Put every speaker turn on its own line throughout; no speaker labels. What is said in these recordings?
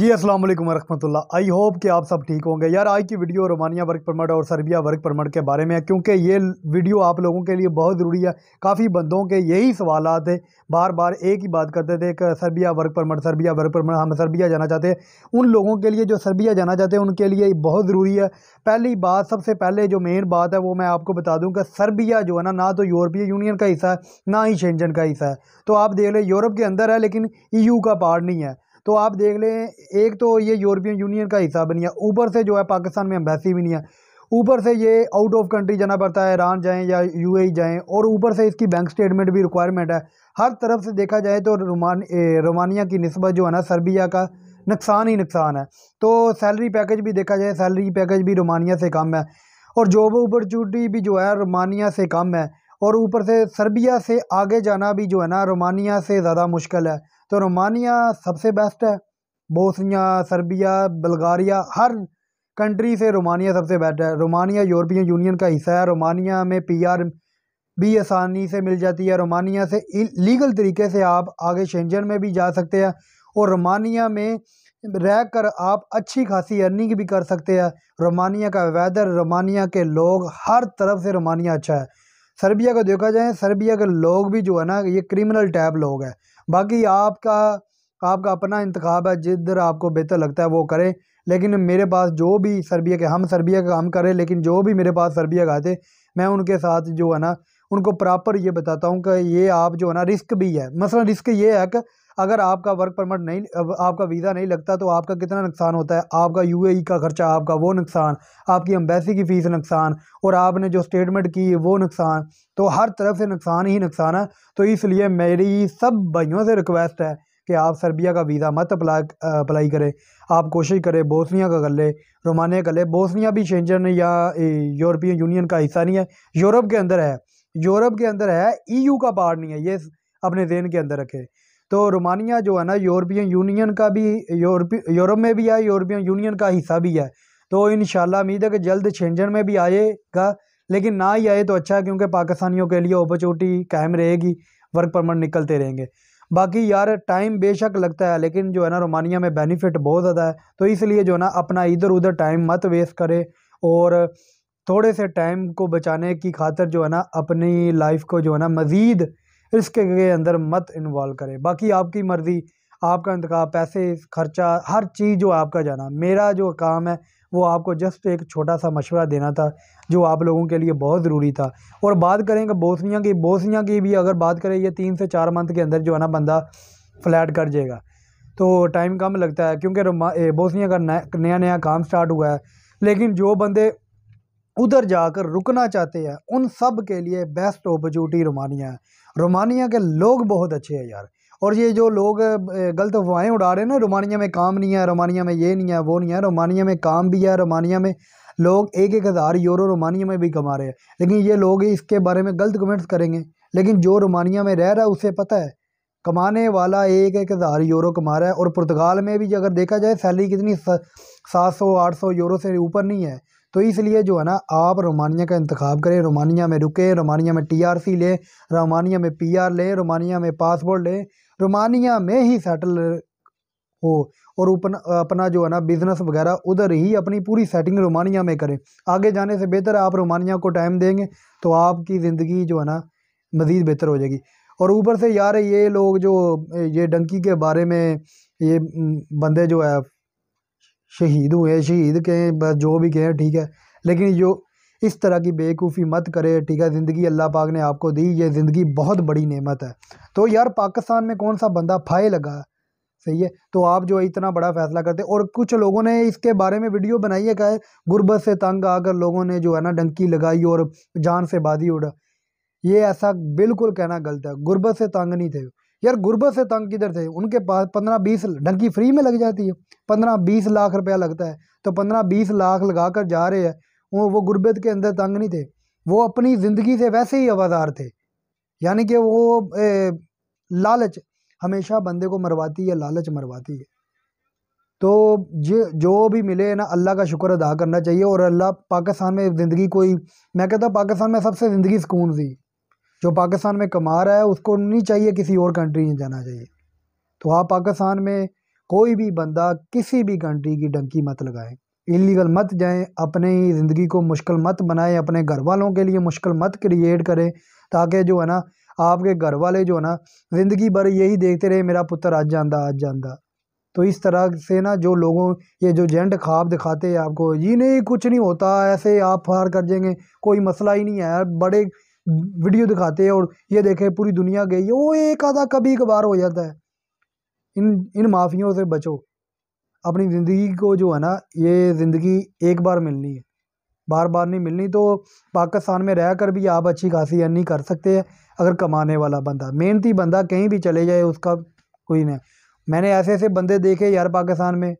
जी अस्सलाम वालेकुम वरहमतुल्ला I hope कि आप सब ठीक होंगे यार आज की वीडियो रोमानिया वर्क परमिट और सर्बिया वर्क परमिट के बारे में है क्योंकि ये वीडियो आप लोगों के लिए बहुत ज़रूरी है काफ़ी बंदों के यही सवाल थे बार बार एक ही बात करते थे कि Serbia work permit Serbia work permit हम सर्बिया जाना चाहते हैं उन लोगों के लिए जो सर्बिया जाना चाहते हैं उनके लिए बहुत ज़रूरी है पहली बात सबसे पहले जो मेन बात है वो मैं आपको बता दूँ कि सर्बिया जो है ना ना तो यूरोपीय यूनियन का हिस्सा है ना ही शेंजन का हिस्सा है तो आप देख लें यूरोप के अंदर है लेकिन ई e का पार्ट नहीं है तो आप देख लें एक तो ये यूरोपियन यूनियन का हिस्सा बनी है ऊपर से जो है पाकिस्तान में अम्बेसी भी नहीं है ऊपर से ये आउट ऑफ कंट्री जाना पड़ता है ईरान जाएँ या ए e जाएँ और ऊपर से इसकी बैंक स्टेटमेंट भी रिक्वायरमेंट है हर तरफ से देखा जाए तो रोमान रोमानिया की नस्बत जो है ना सर्बिया का नुकसान ही नुकसान है तो सैलरी पैकेज भी देखा जाए सैलरी पैकेज भी रोमानिया से कम है और जॉब अपॉर्चुनिटी भी जो है रोमानिया से कम है और ऊपर से सर्बिया से आगे जाना भी जो है ना रोमानिया से ज़्यादा मुश्किल है तो रोमानिया सबसे बेस्ट है बोसनिया सर्बिया बल्गारिया हर कंट्री से रोमानिया सबसे बेस्ट है रोमानिया यूरोपियन यूनियन का हिस्सा है रोमानिया में पीआर भी आसानी से मिल जाती है रोमानिया से लीगल तरीके से आप आगे शेंजन में भी जा सकते हैं और रोमानिया में रह कर आप अच्छी खासी अर्निंग भी कर सकते हैं रोमानिया का वेदर रोमानिया के लोग हर तरफ से रोमानिया अच्छा है सर्बिया का देखा जाए सर्बिया के लोग भी जो है ना ये क्रिमिनल टाइप लोग हैं बाकी आपका आपका अपना इंतखब है जिधर आपको बेहतर लगता है वो करें लेकिन मेरे पास जो भी सर्बिया के हम सर्बिया का काम करें लेकिन जो भी मेरे पास सर्बिया का आते मैं उनके साथ जो है ना उनको प्रॉपर ये बताता हूँ कि ये आप जो है ना रिस्क भी है मसला रिस्क ये है कि अगर आपका वर्क परमिट नहीं आपका वीज़ा नहीं लगता तो आपका कितना नुकसान होता है आपका यूएई e का खर्चा आपका वो नुकसान आपकी एम्बेसी की फ़ीस नुकसान और आपने जो स्टेटमेंट की वो नुकसान तो हर तरफ से नुकसान ही नुकसान है तो इसलिए मेरी सब भाइयों से रिक्वेस्ट है कि आप सर्बिया का वीज़ा मत अप्लाई अप्लाई करें आप कोशिश करें बोसनिया का कर ले रोमानिया कर ले बोसनिया भी शेंजन या यूरोपियन यूनियन का हिस्सा नहीं है यूरोप के अंदर है यूरोप के अंदर है ईयू e का पार्ट नहीं है ये अपने जेन के अंदर रखें तो रोमानिया जो है ना यूरोपियन यूनियन का भी यूरोपी यूरोप में भी है यूरोपियन यूनियन का हिस्सा भी है तो इन उम्मीद है कि जल्द छेंजन में भी आएगा लेकिन ना ही आए तो अच्छा है क्योंकि पाकिस्तानियों के लिए अपॉर्चुनिटी कायम रहेगी वर्क परमिट निकलते रहेंगे बाकी यार टाइम बेशक लगता है लेकिन जो है ना रोमानिया में बेनिफिट बहुत ज़्यादा है तो इसलिए जो है ना अपना इधर उधर टाइम मत वेस्ट करे और थोड़े से टाइम को बचाने की खातर जो है ना अपनी लाइफ को जो है ना मज़ीद रिस्क के अंदर मत इन्वॉल्व करें बाकी आपकी मर्ज़ी आपका इंतखा पैसे खर्चा हर चीज़ जो आपका जाना मेरा जो काम है वो आपको जस्ट एक छोटा सा मशवरा देना था जो आप लोगों के लिए बहुत ज़रूरी था और बात करें कि बोसनिया की बोसनिया की भी अगर बात करें ये तीन से चार मंथ के अंदर जो है ना बंदा फ्लैट कर जाएगा तो टाइम कम लगता है क्योंकि बोसनिया का नया नया काम स्टार्ट हुआ है लेकिन जो बंदे उधर जाकर रुकना चाहते हैं उन सब के लिए बेस्ट अपॉर्चुनिटी रोमानिया है रोमानिया के लोग बहुत अच्छे हैं यार और ये जो लोग गलत अफवाहें उड़ा रहे हैं ना रोमानिया में काम नहीं है रोमानिया में ये नहीं है वो नहीं है रोमानिया में काम भी है रोमानिया में लोग एक एक हज़ार यूरो रोमानिया में भी कमा रहे हैं लेकिन ये लोग इसके बारे में गलत कमेंट्स करेंगे लेकिन जो रोमानिया में रह रहा है उसे पता है कमाने वाला एक एक हज़ार यूरो कमा रहा है और पुर्तगाल में भी अगर देखा जाए सैलरी कितनी सात सौ आठ सौ यूरो से ऊपर नहीं है तो इसलिए जो है ना आप रोमानिया का इंतखा करें रोमानिया में रुकें रोमानिया में टीआरसी लें रोमानिया में पीआर लें रोमानिया में पासपोर्ट लें रोमानिया में ही सेटल हो और उपन, अपना जो है ना बिज़नेस वगैरह उधर ही अपनी पूरी सेटिंग रोमानिया में करें आगे जाने से बेहतर आप रोमानिया को टाइम देंगे तो आपकी ज़िंदगी जो है ना मज़ीद बेहतर हो जाएगी और ऊपर से यार ये लोग जो ये डंकी के बारे में ये बंदे जो है शहीद हुए शहीद कहें बस जो भी कहें ठीक है लेकिन जो इस तरह की बेवकूफ़ी मत करे ठीक है ज़िंदगी अल्लाह पाक ने आपको दी ये ज़िंदगी बहुत बड़ी नेमत है तो यार पाकिस्तान में कौन सा बंदा फाये लगा है सही है तो आप जो इतना बड़ा फैसला करते और कुछ लोगों ने इसके बारे में वीडियो बनाई है कहे गुर्बत से तंग आकर लोगों ने जो है ना डंकी लगाई और जान से बाजी उड़ा ये ऐसा बिल्कुल कहना गलत है गुर्बत से तंग नहीं थे यार गुर्बत से तंग किधर थे उनके पास पंद्रह बीस ढंकी फ्री में लग जाती है पंद्रह बीस लाख रुपया लगता है तो पंद्रह बीस लाख लगा कर जा रहे हैं वो वो गुर्बत के अंदर तंग नहीं थे वो अपनी ज़िंदगी से वैसे ही आवाज़ार थे यानी कि वो ए, लालच हमेशा बंदे को मरवाती है लालच मरवाती है तो जो जो भी मिले ना अल्लाह का शुक्र अदा करना चाहिए और अल्लाह पाकिस्तान में ज़िंदगी कोई मैं कहता पाकिस्तान में सबसे ज़िंदगी सुकून थी जो पाकिस्तान में कमा रहा है उसको नहीं चाहिए किसी और कंट्री में जाना चाहिए तो आप पाकिस्तान में कोई भी बंदा किसी भी कंट्री की डंकी मत लगाएं इलीगल मत जाएं अपने ही ज़िंदगी को मुश्किल मत बनाएं अपने घर वालों के लिए मुश्किल मत क्रिएट करें ताकि जो है ना आपके घर वाले जो है ना ज़िंदगी भर यही देखते रहे मेरा पुत्र आज जाना आज जाना तो इस तरह से ना जो लोगों ये जो जेंट ख्वाब दिखाते हैं आपको ये नहीं कुछ नहीं होता ऐसे आप फार कर देंगे कोई मसला ही नहीं है बड़े वीडियो दिखाते हैं और ये देखे पूरी दुनिया गई वो एक आधा कभी कभार हो जाता है इन इन माफ़ियों से बचो अपनी ज़िंदगी को जो है ना ये ज़िंदगी एक बार मिलनी है बार बार नहीं मिलनी तो पाकिस्तान में रह कर भी आप अच्छी खासी अर्निंग कर सकते हैं अगर कमाने वाला बंदा मेहनती बंदा कहीं भी चले जाए उसका कोई नहीं मैंने ऐसे ऐसे बंदे देखे यार पाकिस्तान में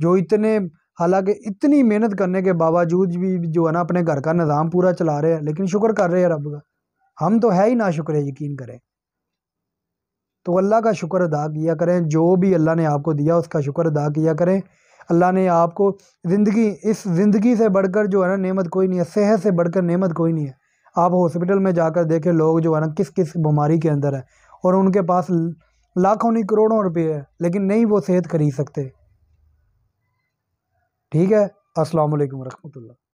जो इतने हालांकि इतनी मेहनत करने के बावजूद भी जो है ना अपने घर का निज़ाम पूरा चला रहे हैं लेकिन शुक्र कर रहे हैं रब का हम तो है ही ना शुक्र यकीन करें तो अल्लाह का शुक्र अदा किया करें जो भी अल्लाह ने आपको दिया उसका शुक्र अदा किया करें अल्लाह ने आपको ज़िंदगी इस ज़िंदगी से बढ़कर जो है ना नेमत कोई नहीं है सेहत से बढ़कर नेमत कोई नहीं है आप हॉस्पिटल में जाकर देखें लोग जो है ना किस किस बीमारी के अंदर है और उनके पास लाखों नहीं करोड़ों रुपये है लेकिन नहीं वो सेहत खरीद सकते ठीक है असलकम वरहमल